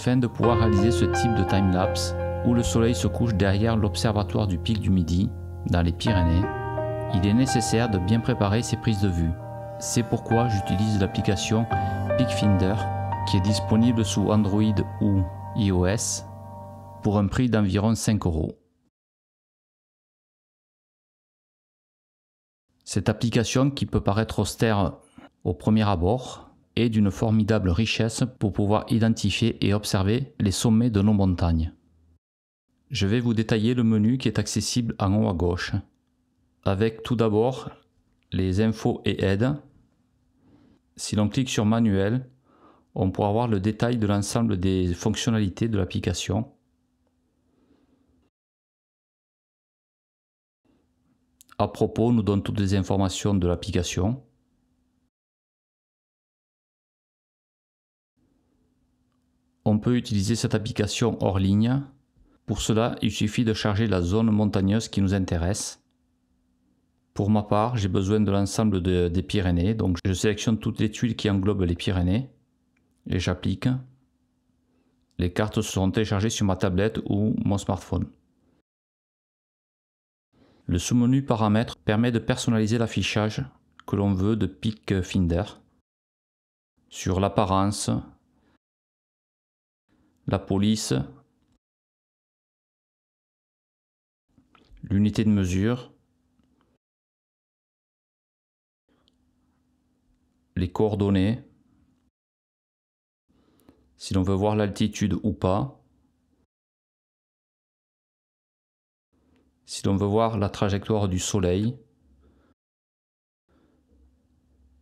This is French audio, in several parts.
afin de pouvoir réaliser ce type de time-lapse où le soleil se couche derrière l'observatoire du pic du Midi, dans les Pyrénées, il est nécessaire de bien préparer ses prises de vue. C'est pourquoi j'utilise l'application PicFinder qui est disponible sous Android ou iOS pour un prix d'environ 5 euros. Cette application qui peut paraître austère au premier abord et d'une formidable richesse pour pouvoir identifier et observer les sommets de nos montagnes. Je vais vous détailler le menu qui est accessible en haut à gauche, avec tout d'abord les infos et aides. Si l'on clique sur manuel, on pourra voir le détail de l'ensemble des fonctionnalités de l'application. À propos nous donne toutes les informations de l'application. On peut utiliser cette application hors ligne. Pour cela, il suffit de charger la zone montagneuse qui nous intéresse. Pour ma part, j'ai besoin de l'ensemble des Pyrénées, donc je sélectionne toutes les tuiles qui englobent les Pyrénées et j'applique. Les cartes seront téléchargées sur ma tablette ou mon smartphone. Le sous-menu Paramètres permet de personnaliser l'affichage que l'on veut de Peak Finder sur l'apparence, la police, l'unité de mesure, les coordonnées, si l'on veut voir l'altitude ou pas, si l'on veut voir la trajectoire du Soleil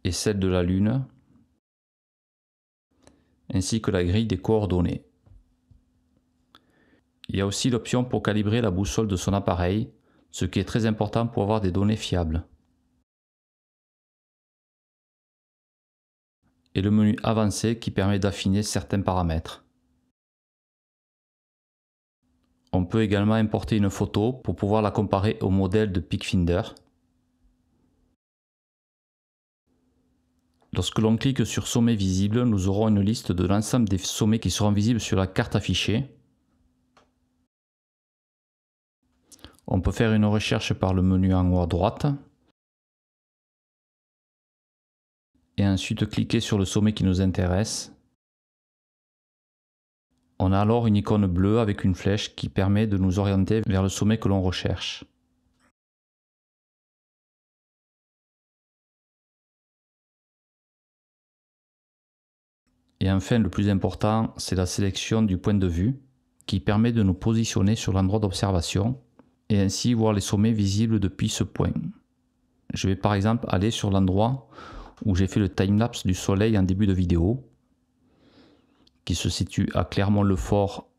et celle de la Lune, ainsi que la grille des coordonnées. Il y a aussi l'option pour calibrer la boussole de son appareil, ce qui est très important pour avoir des données fiables. Et le menu avancé qui permet d'affiner certains paramètres. On peut également importer une photo pour pouvoir la comparer au modèle de PicFinder. Lorsque l'on clique sur Sommets visible, nous aurons une liste de l'ensemble des sommets qui seront visibles sur la carte affichée On peut faire une recherche par le menu en haut à droite. Et ensuite cliquer sur le sommet qui nous intéresse. On a alors une icône bleue avec une flèche qui permet de nous orienter vers le sommet que l'on recherche. Et enfin, le plus important, c'est la sélection du point de vue qui permet de nous positionner sur l'endroit d'observation et ainsi voir les sommets visibles depuis ce point. Je vais par exemple aller sur l'endroit où j'ai fait le timelapse du soleil en début de vidéo, qui se situe à Clermont-le-Fort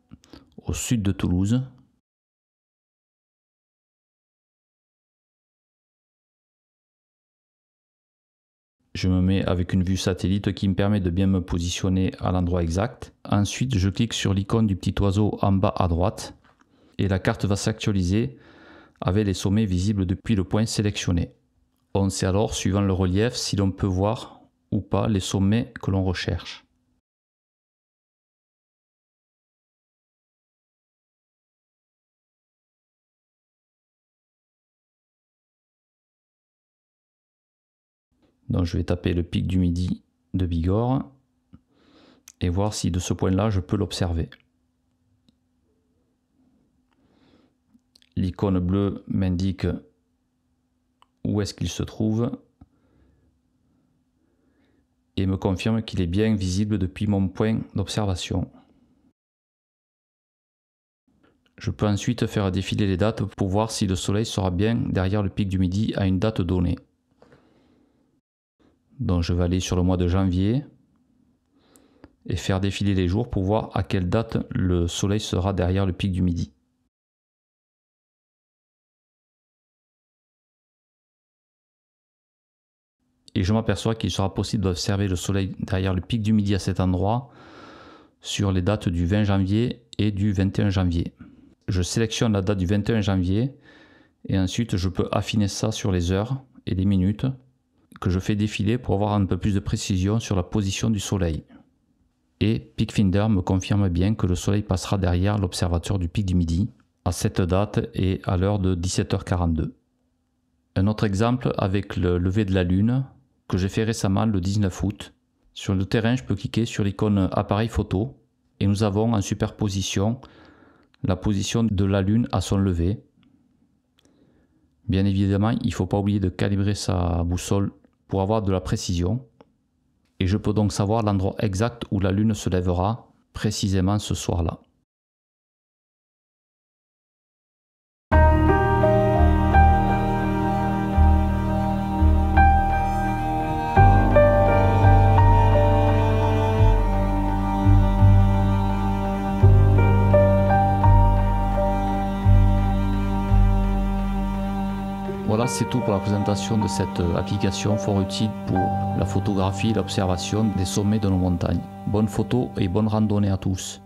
au sud de Toulouse. Je me mets avec une vue satellite qui me permet de bien me positionner à l'endroit exact. Ensuite, je clique sur l'icône du petit oiseau en bas à droite et la carte va s'actualiser avec les sommets visibles depuis le point sélectionné. On sait alors, suivant le relief, si l'on peut voir ou pas les sommets que l'on recherche. Donc je vais taper le pic du midi de Bigorre et voir si de ce point-là je peux l'observer. L'icône bleue m'indique où est-ce qu'il se trouve et me confirme qu'il est bien visible depuis mon point d'observation. Je peux ensuite faire défiler les dates pour voir si le soleil sera bien derrière le pic du midi à une date donnée. Donc je vais aller sur le mois de janvier et faire défiler les jours pour voir à quelle date le soleil sera derrière le pic du midi. et je m'aperçois qu'il sera possible d'observer le soleil derrière le pic du midi à cet endroit sur les dates du 20 janvier et du 21 janvier. Je sélectionne la date du 21 janvier et ensuite je peux affiner ça sur les heures et les minutes que je fais défiler pour avoir un peu plus de précision sur la position du soleil. Et Picfinder me confirme bien que le soleil passera derrière l'observateur du pic du midi à cette date et à l'heure de 17h42. Un autre exemple avec le lever de la lune, que j'ai fait récemment le 19 août. Sur le terrain, je peux cliquer sur l'icône appareil photo et nous avons en superposition la position de la Lune à son lever. Bien évidemment, il ne faut pas oublier de calibrer sa boussole pour avoir de la précision. Et je peux donc savoir l'endroit exact où la Lune se lèvera précisément ce soir-là. Voilà, c'est tout pour la présentation de cette euh, application fort utile pour la photographie et l'observation des sommets de nos montagnes. Bonne photo et bonne randonnée à tous.